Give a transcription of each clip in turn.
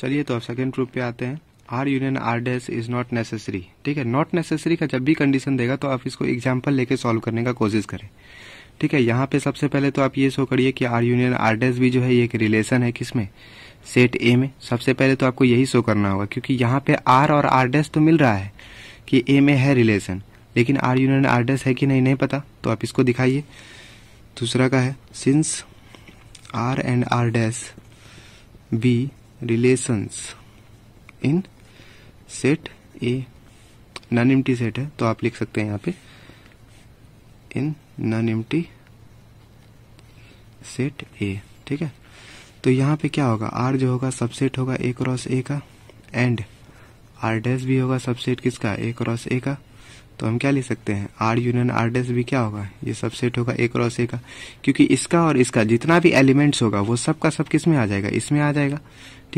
चलिए तो अब सेकेंड प्रूफ पे आते हैं R union R dash is not necessary ठीक है नॉट नेसेसरी का जब भी कंडीशन देगा तो आप इसको एग्जाम्पल लेके सॉल्व करने का कोशिश करें ठीक है यहाँ पे सबसे पहले तो आप ये शो करिए कि आर यूनियन आर डैश भी जो है ये एक रिलेशन है किसमें सेट ए में सबसे पहले तो आपको यही शो करना होगा क्योंकि यहाँ पे आर और आर डेस तो मिल रहा है कि ए में है रिलेशन लेकिन आर यूनियन आर डेस है कि नहीं नहीं पता तो आप इसको दिखाइए दूसरा का है since R and R dash be relations in set A non एम सेट है तो आप लिख सकते हैं यहाँ पे इन नॉन एम सेट ए ठीक है तो यहाँ पे क्या होगा आर जो होगा सबसेट होगा ए क्रॉस ए का एंड आर डैश भी होगा सबसेट किसका ए क्रॉस ए का तो हम क्या ले सकते हैं आर यूनियन आर डैश भी क्या होगा ये सबसेट होगा ए क्रॉस ए का क्योंकि इसका और इसका जितना भी एलिमेंट्स होगा वो सब का सब किस में आ जाएगा इसमें आ जाएगा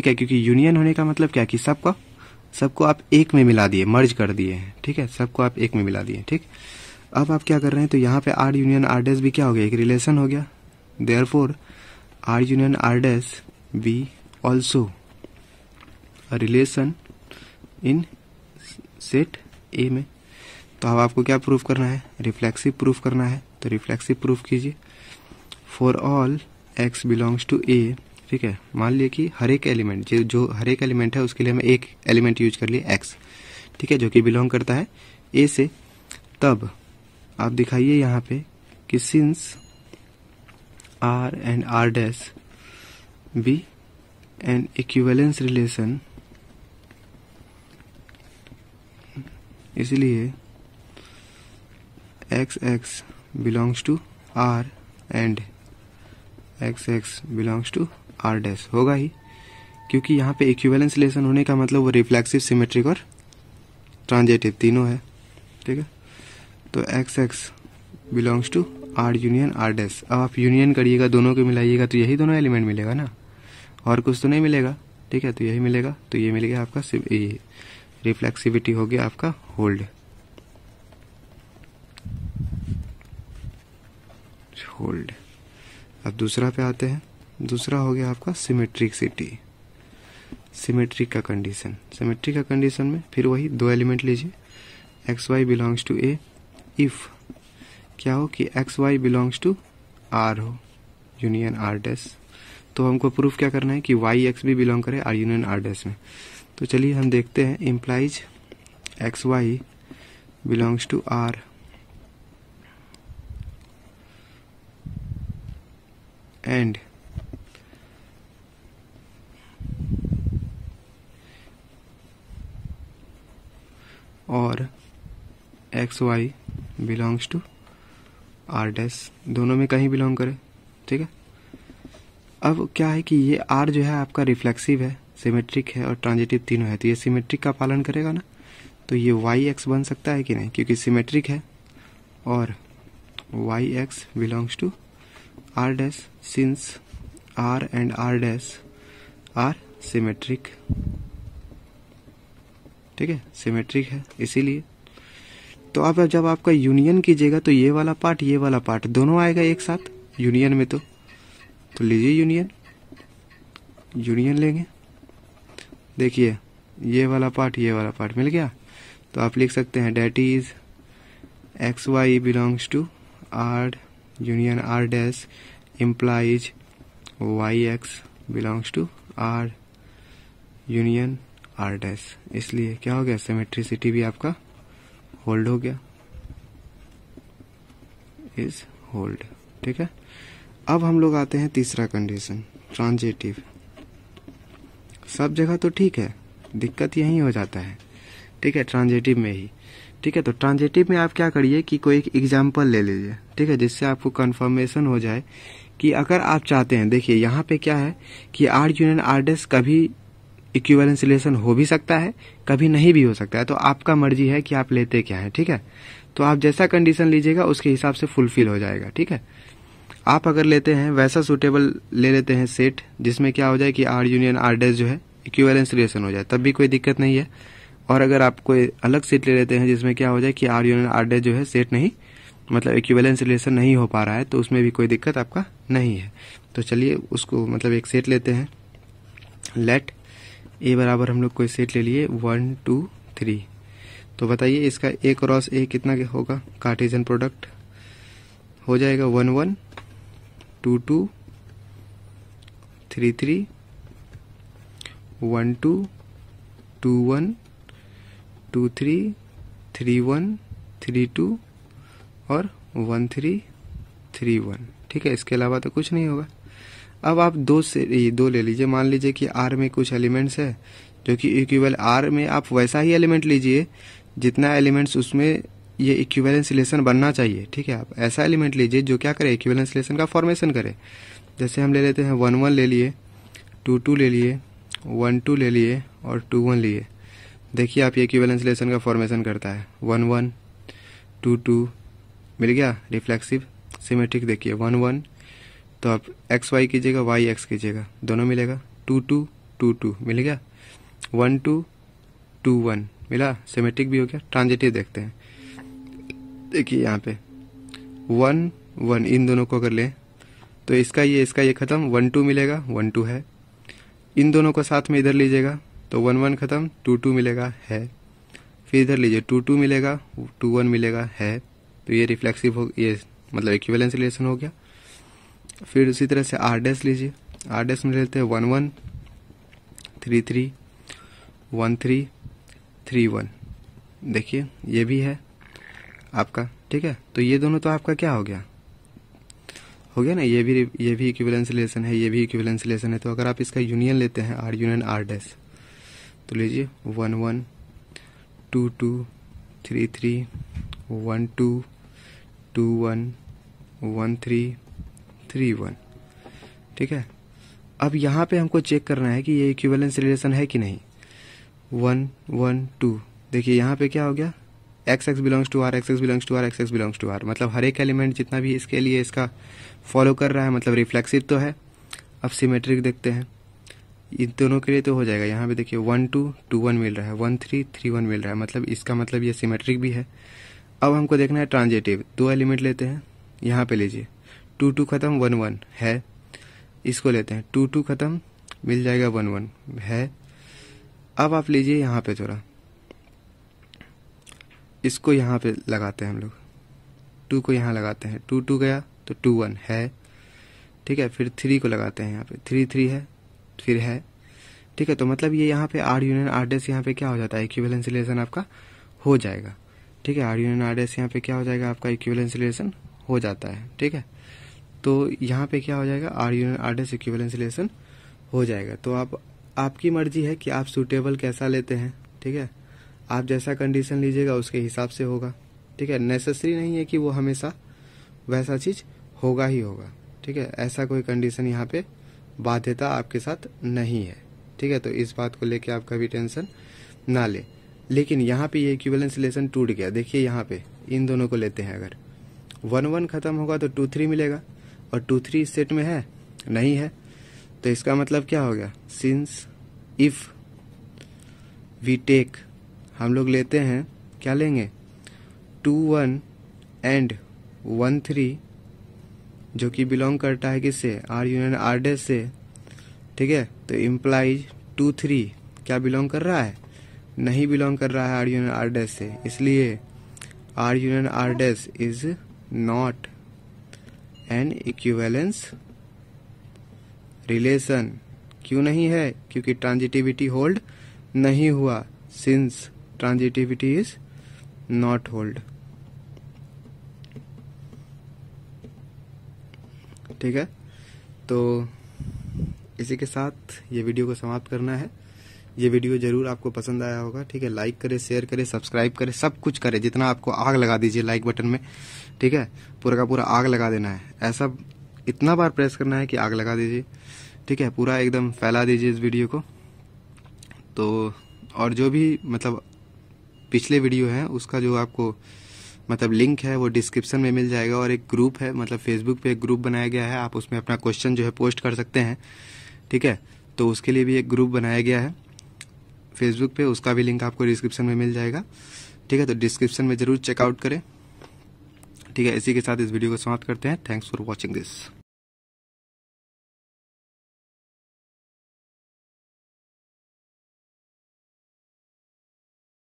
ठीक है क्योंकि यूनियन होने का मतलब क्या कि सबको सबको आप एक में मिला दिए मर्ज कर दिए हैं ठीक है सबको आप एक में मिला दिए ठीक अब आप क्या कर रहे हैं तो यहाँ पे आर यूनियन आर डेस भी क्या हो गया एक रिलेशन हो गया therefore R union R dash be also relation in set A में तो अब आपको क्या प्रूफ करना है रिफ्लेक्सिव प्रूफ करना है तो रिफ्लेक्सिव प्रूफ कीजिए for all X belongs to A ठीक है मान लिया कि हर एक एलिमेंट जो जो हर एक एलिमेंट है उसके लिए हमें एक एलिमेंट यूज कर लिए एक्स ठीक है जो कि बिलोंग करता है ए से तब आप दिखाइए यहाँ पे कि since R and R dash be an equivalence relation इसलिए X X belongs to R and X X belongs to R dash होगा ही क्योंकि यहाँ पे इक्विवेलेंस रिलेशन होने का मतलब वो रिफ्लेक्सिव सिमेट्रिक और ट्रांजेटिव तीनों है ठीक है तो X X belongs to R union R dash अब आप यूनियन करिएगा दोनों को मिलाइएगा तो यही दोनों एलिमेंट मिलेगा ना और कुछ तो नहीं मिलेगा ठीक है तो यही मिलेगा तो ये मिल गया आपका रिफ्लेक्सिविटी हो गया आपका होल्ड होल्ड अब दूसरा पे आते हैं दूसरा हो गया आपका सिमेट्रिक सिटी सिमेट्रिक का कंडीशन सिमेट्रिक का कंडीशन में फिर वही दो एलिमेंट लीजिए X Y belongs to A if क्या हो कि X Y belongs to R हो यूनियन आर डैस तो हमको प्रूफ क्या करना है कि वाई एक्स भी बिलोंग करे आर यूनियन आर डैस में तो चलिए हम देखते हैं implies X Y belongs to R and और X Y belongs to R dash दोनों में कहीं बिलोंग करे ठीक है अब क्या है कि ये आर जो है आपका रिफ्लेक्सिव है सिमेट्रिक है और ट्रांजिटिव तीनों है तो ये सिमेट्रिक का पालन करेगा ना तो ये वाई एक्स बन सकता है कि नहीं क्योंकि सिमेट्रिक है और Y X belongs to R dash since R and R dash are symmetric ठीक है सिमेट्रिक है इसीलिए तो आप जब आपका यूनियन कीजिएगा तो ये वाला पार्ट ये वाला पार्ट दोनों आएगा एक साथ यूनियन में तो तो लीजिए यूनियन यूनियन लेंगे देखिए ये वाला पार्ट ये वाला पार्ट मिल गया तो आप लिख सकते हैं that is X Y belongs to R union R dash implies Y X belongs to R union R dash इसलिए क्या हो गया सिमेट्रिसिटी भी आपका होल्ड हो गया इज होल्ड ठीक है अब हम लोग आते हैं तीसरा कंडीशन ट्रांजेटिव सब जगह तो ठीक है दिक्कत यही हो जाता है ठीक है ट्रांजेटिव में ही ठीक है तो ट्रांजेटिव में आप क्या करिए कि कोई एक एग्जाम्पल ले लीजिए ठीक है जिससे आपको कंफर्मेशन हो जाए कि अगर आप चाहते हैं देखिए यहाँ पे क्या है कि आर यूनियन आर डेस कभी इक्विवेलेंस रिलेशन हो भी सकता है कभी नहीं भी हो सकता है तो आपका मर्जी है कि आप लेते क्या है ठीक है तो आप जैसा कंडीशन लीजिएगा उसके हिसाब से फुलफिल हो जाएगा ठीक है आप अगर लेते हैं वैसा सुटेबल ले लेते हैं सेट जिसमें क्या हो जाए कि आर यूनियन आर डेस जो है इक्विवेलेंस रिलेशन हो जाए तब भी कोई दिक्कत नहीं है और अगर आप कोई अलग सेट ले लेते हैं जिसमें क्या हो जाए कि आर यूनियन आर डेस जो है सेट नहीं मतलब इक्विवेलेंस रिलेशन नहीं हो पा रहा है तो उसमें भी कोई दिक्कत आपका नहीं है तो चलिए उसको मतलब एक सेट लेते हैं लेट ए बराबर हम लोग कोई सेट ले लिए वन टू थ्री तो बताइए इसका ए क्रॉस ए कितना होगा कार्टिजन प्रोडक्ट हो जाएगा one one two two three three one two two one two three three one three two और वन थ्री थ्री वन ठीक है इसके अलावा तो कुछ नहीं होगा अब आप दो से दो ले लीजिए मान लीजिए कि आर में कुछ एलिमेंट्स है जो कि इक्वल आर में आप वैसा ही एलिमेंट लीजिए जितना एलिमेंट्स उसमें ये इक्वेलेंस रिलेशन बनना चाहिए ठीक है आप ऐसा एलिमेंट लीजिए जो क्या करे इक्वेलेंस रिलेशन का फॉर्मेशन करे जैसे हम ले लेते हैं वन वन ले लिए टू टू ले लिए वन टू ले लिए और टू वन लिए देखिए आप ये इक्वेलेंस रिलेशन का फॉर्मेशन करता है वन वन टू टू मिल गया रिफ्लेक्सिव सिमेट्रिक देखिए वन वन तो आप एक्स वाई कीजिएगा वाई एक्स कीजिएगा दोनों मिलेगा टू टू टू टू मिल गया वन टू टू वन मिला सिमेट्रिक भी हो गया ट्रांजिटिव देखते हैं देखिए यहाँ पे वन वन इन दोनों को अगर लें तो इसका ये इसका ये खत्म वन टू मिलेगा वन टू है इन दोनों को साथ में इधर लीजिएगा तो वन वन खत्म टू टू मिलेगा है फिर इधर लीजिए टू टू मिलेगा टू वन मिलेगा है तो ये रिफ्लेक्सिव हो ये मतलब इक्विवेलेंस रिलेशन हो गया फिर उसी तरह से आर डैस लीजिए आर डैस में लेते हैं one one three three one three three one देखिए ये भी है आपका ठीक है तो ये दोनों तो आपका क्या हो गया हो गया ना ये भी ये भी इक्विवेलेंस रिलेशन है ये भी इक्विवेलेंस रिलेशन है तो अगर आप इसका यूनियन लेते हैं आर यूनियन आर डैस तो लीजिए one one two two three three one two two one one three three one ठीक है अब यहाँ पे हमको चेक करना है कि ये इक्विवेलेंस रिलेशन है कि नहीं वन वन टू देखिए यहाँ पे क्या हो गया X X belongs to R X X belongs to R X X belongs to R मतलब हर एक एलिमेंट जितना भी इसके लिए इसका फॉलो कर रहा है मतलब रिफ्लेक्सिव तो है अब सिमेट्रिक देखते हैं इन दोनों के लिए तो हो जाएगा यहाँ पे देखिए वन टू टू वन मिल रहा है वन थ्री थ्री वन मिल रहा है मतलब इसका मतलब ये सिमेट्रिक भी है अब हमको देखना है ट्रांजेटिव दो एलिमेंट लेते हैं यहाँ पे लीजिए टू टू ख़त्म वन वन है इसको लेते हैं टू टू ख़त्म मिल जाएगा वन वन है अब आप लीजिए यहाँ पे थोड़ा इसको यहाँ पे लगाते हैं हम लोग टू को यहाँ लगाते हैं टू टू गया तो टू वन है ठीक है फिर थ्री को लगाते हैं यहाँ पे थ्री थ्री है फिर है ठीक है तो मतलब ये यहाँ पे आर यूनियन आर डेस यहाँ पे क्या हो जाता है इक्विवेलेंस रिलेशन आपका हो जाएगा ठीक है आर यूनियन आर डेस यहाँ पे क्या हो जाएगा आपका इक्विवेलेंस रिलेशन हो जाता है ठीक है तो यहाँ पे क्या हो जाएगा R union R dash equivalence relation हो जाएगा तो आप आपकी मर्जी है कि आप सूटेबल कैसा लेते हैं ठीक है आप जैसा कंडीशन लीजिएगा उसके हिसाब से होगा ठीक है नेसेसरी नहीं है कि वो हमेशा वैसा चीज़ होगा ही होगा ठीक है ऐसा कोई कंडीशन यहाँ पे बाध्यता आपके साथ नहीं है ठीक है तो इस बात को लेके आप कभी टेंशन ना ले। लेकिन यहाँ पे ये इक्विवेलेंस रिलेशन टूट गया देखिए यहाँ पे इन दोनों को लेते हैं अगर वन वन खत्म होगा तो टू थ्री मिलेगा और टू थ्री सेट में है नहीं है तो इसका मतलब क्या हो गया सिंस इफ वी टेक हम लोग लेते हैं क्या लेंगे two one and one three जो कि बिलोंग करता है किससे आर यूनियन आर डे से ठीक है तो इम्प्लाइज टू थ्री क्या बिलोंग कर रहा है नहीं बिलोंग कर रहा है आर यूनियन आर डे से इसलिए R union R dash is not an equivalence relation क्यों नहीं है क्योंकि ट्रांजिटिविटी होल्ड नहीं हुआ since transitivity is not hold ठीक है तो इसी के साथ ये वीडियो को समाप्त करना है ये वीडियो जरूर आपको पसंद आया होगा ठीक है लाइक करें शेयर करें सब्सक्राइब करें सब कुछ करें जितना आपको आग लगा दीजिए लाइक बटन में ठीक है पूरा का पूरा आग लगा देना है ऐसा इतना बार प्रेस करना है कि आग लगा दीजिए ठीक है पूरा एकदम फैला दीजिए इस वीडियो को तो और जो भी मतलब पिछले वीडियो है उसका जो आपको मतलब लिंक है वो डिस्क्रिप्शन में मिल जाएगा और एक ग्रुप है मतलब फेसबुक पे एक ग्रुप बनाया गया है आप उसमें अपना क्वेश्चन जो है पोस्ट कर सकते हैं ठीक है तो उसके लिए भी एक ग्रुप बनाया गया है फेसबुक पे उसका भी लिंक आपको डिस्क्रिप्शन में मिल जाएगा ठीक है तो डिस्क्रिप्शन में ज़रूर चेकआउट करें ठीक है इसी के साथ इस वीडियो को समाप्त करते हैं थैंक्स फॉर वॉचिंग दिस